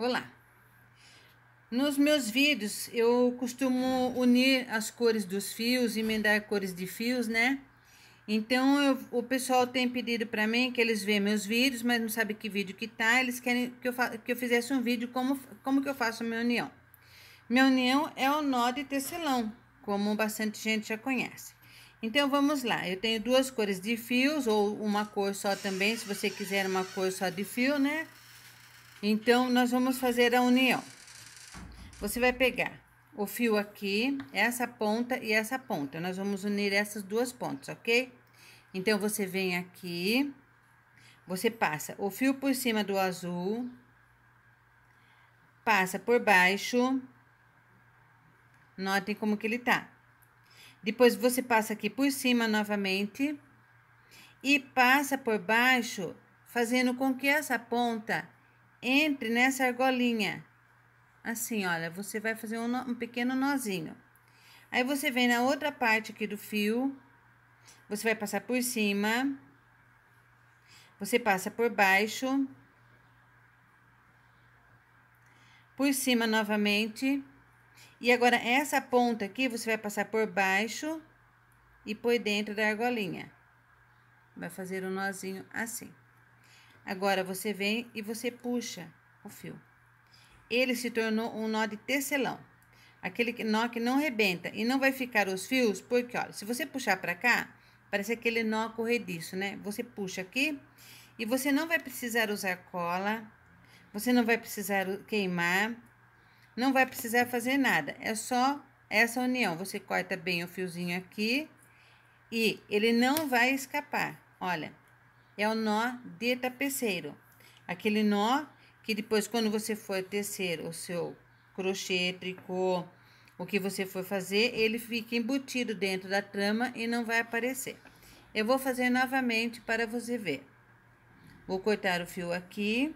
Olá! Nos meus vídeos eu costumo unir as cores dos fios, emendar cores de fios, né? Então eu, o pessoal tem pedido para mim que eles vejam meus vídeos, mas não sabe que vídeo que tá. Eles querem que eu, que eu fizesse um vídeo como, como que eu faço a minha união. Minha união é o nó de tecelão, como bastante gente já conhece. Então vamos lá, eu tenho duas cores de fios ou uma cor só também, se você quiser uma cor só de fio, né? Então, nós vamos fazer a união. Você vai pegar o fio aqui, essa ponta e essa ponta. Nós vamos unir essas duas pontas, ok? Então, você vem aqui, você passa o fio por cima do azul, passa por baixo, notem como que ele tá. Depois, você passa aqui por cima novamente e passa por baixo, fazendo com que essa ponta entre nessa argolinha. Assim, olha, você vai fazer um, um pequeno nozinho. Aí você vem na outra parte aqui do fio, você vai passar por cima, você passa por baixo, por cima novamente. E agora, essa ponta aqui, você vai passar por baixo e por dentro da argolinha. Vai fazer um nozinho assim. Agora você vem e você puxa o fio. Ele se tornou um nó de tecelão. Aquele nó que não rebenta e não vai ficar os fios, porque olha, se você puxar para cá, parece aquele nó corrediço, né? Você puxa aqui e você não vai precisar usar cola, você não vai precisar queimar, não vai precisar fazer nada. É só essa união. Você corta bem o fiozinho aqui e ele não vai escapar. Olha, é o nó de tapeceiro. Aquele nó que depois, quando você for tecer o seu crochê, tricô, o que você for fazer, ele fica embutido dentro da trama e não vai aparecer. Eu vou fazer novamente para você ver. Vou cortar o fio aqui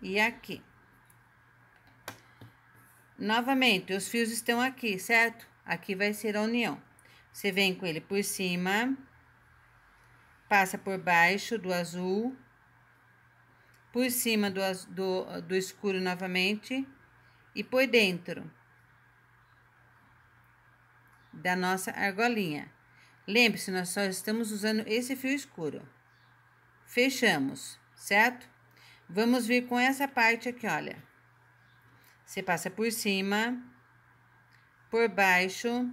e aqui. Novamente, os fios estão aqui, certo? Aqui vai ser a união. Você vem com ele por cima passa por baixo do azul, por cima do, do, do escuro novamente e por dentro da nossa argolinha. Lembre-se, nós só estamos usando esse fio escuro. Fechamos, certo? Vamos vir com essa parte aqui, olha. Você passa por cima, por baixo,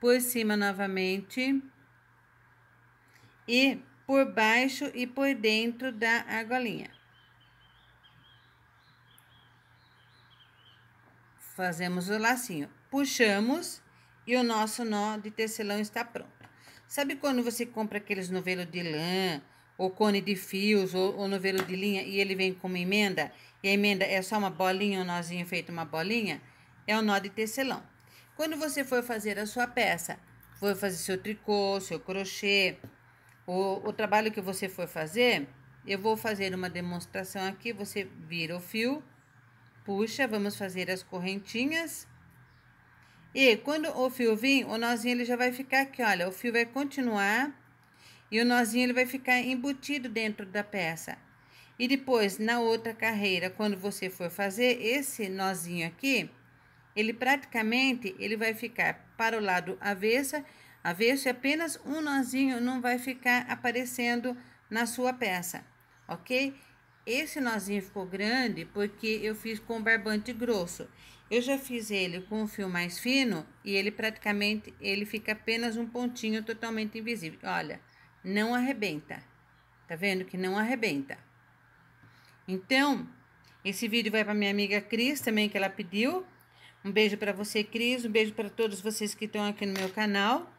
por cima novamente e por baixo e por dentro da argolinha. Fazemos o lacinho, puxamos e o nosso nó de tecelão está pronto. Sabe quando você compra aqueles novelos de lã, ou cone de fios, ou, ou novelo de linha, e ele vem com uma emenda, e a emenda é só uma bolinha, um nozinho feito uma bolinha? É o nó de tecelão. Quando você for fazer a sua peça, for fazer seu tricô, seu crochê, o, o trabalho que você for fazer, eu vou fazer uma demonstração aqui. Você vira o fio, puxa, vamos fazer as correntinhas. E quando o fio vir, o nozinho ele já vai ficar aqui, olha. O fio vai continuar e o nozinho ele vai ficar embutido dentro da peça. E depois, na outra carreira, quando você for fazer esse nozinho aqui, ele praticamente ele vai ficar para o lado avessa a ver se apenas um nozinho não vai ficar aparecendo na sua peça, ok? Esse nozinho ficou grande porque eu fiz com barbante grosso. Eu já fiz ele com um fio mais fino e ele praticamente ele fica apenas um pontinho totalmente invisível. Olha, não arrebenta. Tá vendo que não arrebenta? Então, esse vídeo vai para minha amiga Cris também que ela pediu. Um beijo para você, Cris, um beijo para todos vocês que estão aqui no meu canal.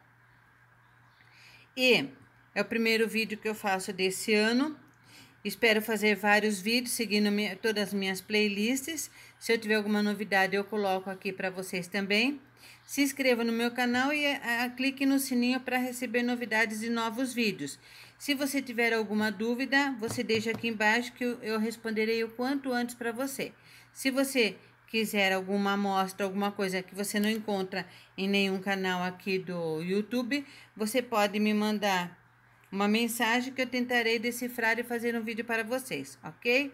E é o primeiro vídeo que eu faço desse ano. Espero fazer vários vídeos seguindo minha, todas as minhas playlists. Se eu tiver alguma novidade, eu coloco aqui para vocês também. Se inscreva no meu canal e a, ah, ah, clique no sininho para receber novidades de novos vídeos. Se você tiver alguma dúvida, você deixa aqui embaixo que eu, eu responderei o quanto antes para você. Se você quiser alguma amostra, alguma coisa que você não encontra em nenhum canal aqui do YouTube, você pode me mandar uma mensagem que eu tentarei decifrar e fazer um vídeo para vocês, ok?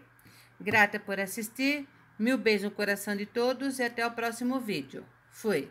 Grata por assistir, mil beijos no coração de todos e até o próximo vídeo. Fui!